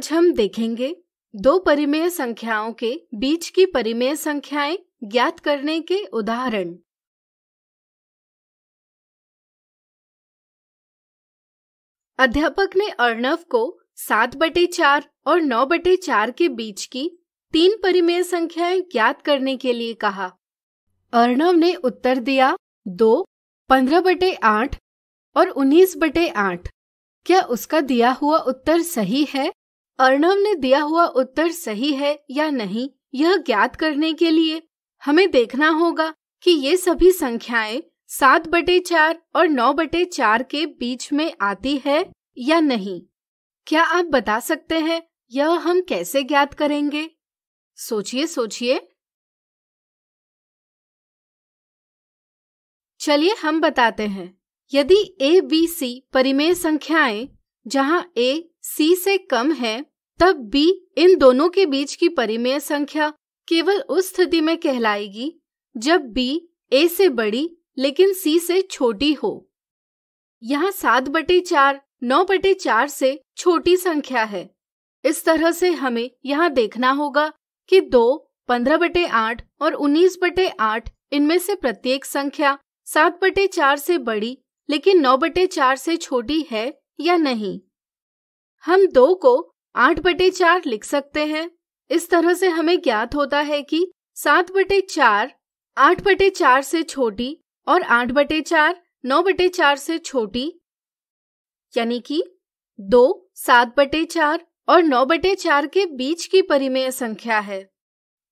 आज हम देखेंगे दो परिमेय संख्याओं के बीच की परिमेय संख्याएं ज्ञात करने के उदाहरण अध्यापक ने अर्णव को सात बटे चार और नौ बटे चार के बीच की तीन परिमेय संख्याएं ज्ञात करने के लिए कहा अर्णव ने उत्तर दिया दो पंद्रह बटे आठ और उन्नीस बटे आठ क्या उसका दिया हुआ उत्तर सही है अर्णव ने दिया हुआ उत्तर सही है या नहीं यह ज्ञात करने के लिए हमें देखना होगा कि ये सभी संख्याएं सात बटे चार और नौ बटे चार के बीच में आती है या नहीं क्या आप बता सकते हैं यह हम कैसे ज्ञात करेंगे सोचिए सोचिए चलिए हम बताते हैं यदि ए बी सी परिमेय संख्याएं जहां ए c से कम है तब b इन दोनों के बीच की परिमेय संख्या केवल उस स्थिति में कहलाएगी जब b a से बड़ी लेकिन c से छोटी हो यहाँ सात बटे चार नौ बटे चार से छोटी संख्या है इस तरह से हमें यहाँ देखना होगा कि दो पंद्रह बटे आठ और उन्नीस बटे आठ इनमें से प्रत्येक संख्या सात बटे चार से बड़ी लेकिन नौ बटे चार से छोटी है या नहीं हम दो को आठ बटे चार लिख सकते हैं इस तरह से हमें ज्ञात होता है कि सात बटे चार आठ बटे चार से छोटी और आठ बटे चार नौ बटे चार से छोटी यानी कि दो सात बटे चार और नौ बटे चार के बीच की परिमेय संख्या है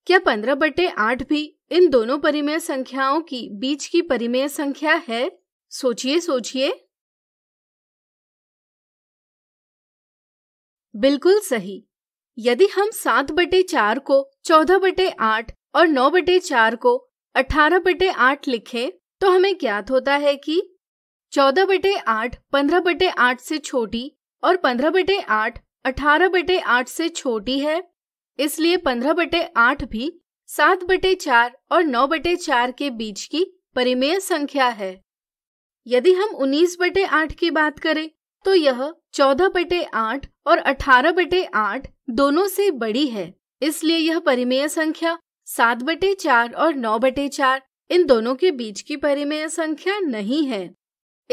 क्या पंद्रह बटे आठ भी इन दोनों परिमेय संख्याओं की बीच की परिमेय संख्या है सोचिए सोचिए बिल्कुल सही यदि हम सात बटे चार को चौदह बटे आठ और नौ बटे चार को अठारह बटे आठ लिखें तो हमें ज्ञात होता है कि चौदह बटे आठ पंद्रह बटे आठ से छोटी और पंद्रह बटे आठ अठारह बटे आठ से छोटी है इसलिए पंद्रह बटे आठ भी सात बटे चार और नौ बटे चार के बीच की परिमेय संख्या है यदि हम उन्नीस बटे आठ की बात करें तो यह चौदह बटे आठ और अठारह बटे आठ दोनों से बड़ी है इसलिए यह परिमेय संख्या सात बटे चार और नौ बटे चार इन दोनों के बीच की परिमेय संख्या नहीं है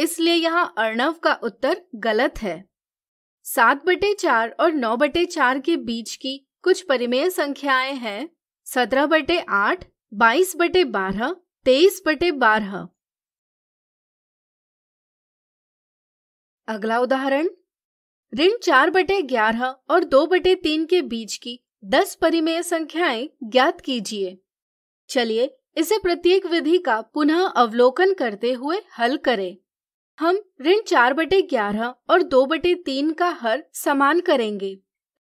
इसलिए यहाँ अर्णव का उत्तर गलत है सात बटे चार और नौ बटे चार के बीच की कुछ परिमेय संख्याएं हैं सत्रह बटे आठ बाईस बटे बारह तेईस बटे बारह अगला उदाहरण ऋण चार बटे ग्यारह और दो बटे तीन के बीच की दस परिमेय संख्याएं ज्ञात कीजिए चलिए इसे प्रत्येक विधि का पुनः अवलोकन करते हुए हल करें हम ऋण चार बटे ग्यारह और दो बटे तीन का हर समान करेंगे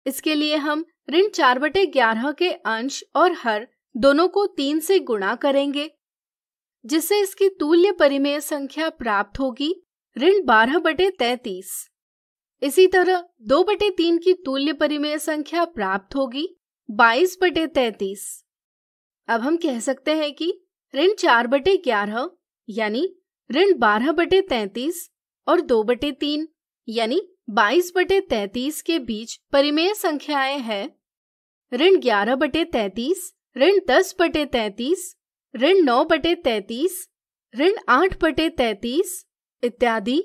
इसके लिए हम ऋण चार बटे ग्यारह के अंश और हर दोनों को तीन से गुणा करेंगे जिससे इसकी तुल्य परिमेय संख्या प्राप्त होगी ऋण बारह बटे तैतीस इसी तरह दो बटे तीन की तुल्य परिमेय संख्या प्राप्त होगी बाईस बटे तैतीस अब हम कह सकते हैं कि ऋण चार बटे ग्यारह यानी ऋण बारह बटे तैतीस और दो बटे तीन यानी बाईस बटे तैतीस के बीच परिमेय संख्याएं हैं ऋण ग्यारह बटे तैतीस ऋण दस बटे तैतीस ऋण नौ बटे तैतीस ऋण आठ बटे तैतीस इत्यादि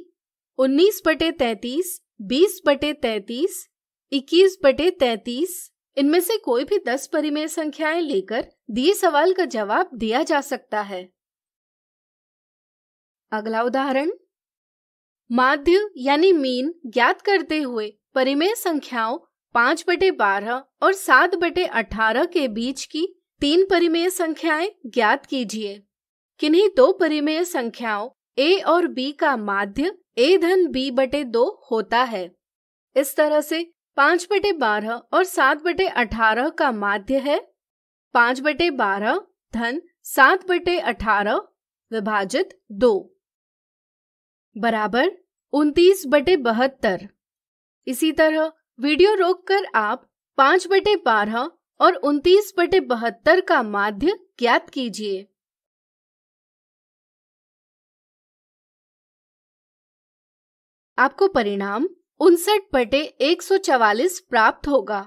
उन्नीस बटे तैतीस बीस बटे तैतीस इक्कीस बटे तैतीस इनमें से कोई भी दस परिमेय संख्याएं लेकर दिए सवाल का जवाब दिया जा सकता है अगला उदाहरण माध्य यानी मीन ज्ञात करते हुए परिमेय संख्याओं पांच बटे बारह और सात बटे अठारह के बीच की तीन परिमेय संख्याएं ज्ञात कीजिए किन्हीं दो परिमेय संख्याओं ए और बी का माध्य ए धन बी बटे दो होता है इस तरह से पांच बटे बारह और सात बटे अठारह का माध्य है पांच बटे बारह धन सात बटे अठारह विभाजित दो बराबर उन्तीस बटे बहत्तर इसी तरह वीडियो रोककर आप पांच बटे बारह और उन्तीस बटे बहत्तर का माध्य ज्ञात कीजिए आपको परिणाम उनसठ बटे एक प्राप्त होगा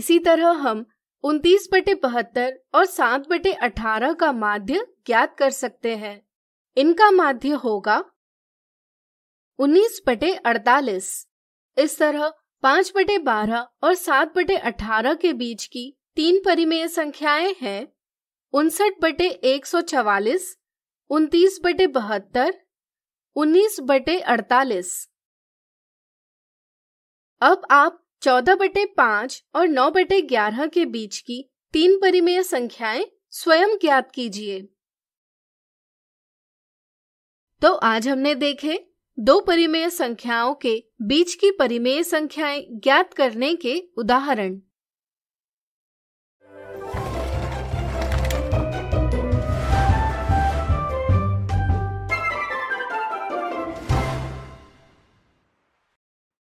इसी तरह हम उनतीस बटे बहत्तर और सात बटे अठारह का माध्य ज्ञात कर सकते हैं इनका माध्य होगा उन्नीस बटे अड़तालीस इस तरह पांच बटे बारह और सात बटे अठारह के बीच की तीन परिमेय संख्याएं हैं उनसठ बटे एक सौ चवालीस उनतीस बटे बहत्तर उन्नीस बटे अड़तालीस अब आप चौदह बटे पांच और नौ बटे ग्यारह के बीच की तीन परिमेय संख्याएं स्वयं ज्ञात कीजिए तो आज हमने देखे दो परिमेय संख्याओं के बीच की परिमेय संख्याएं ज्ञात करने के उदाहरण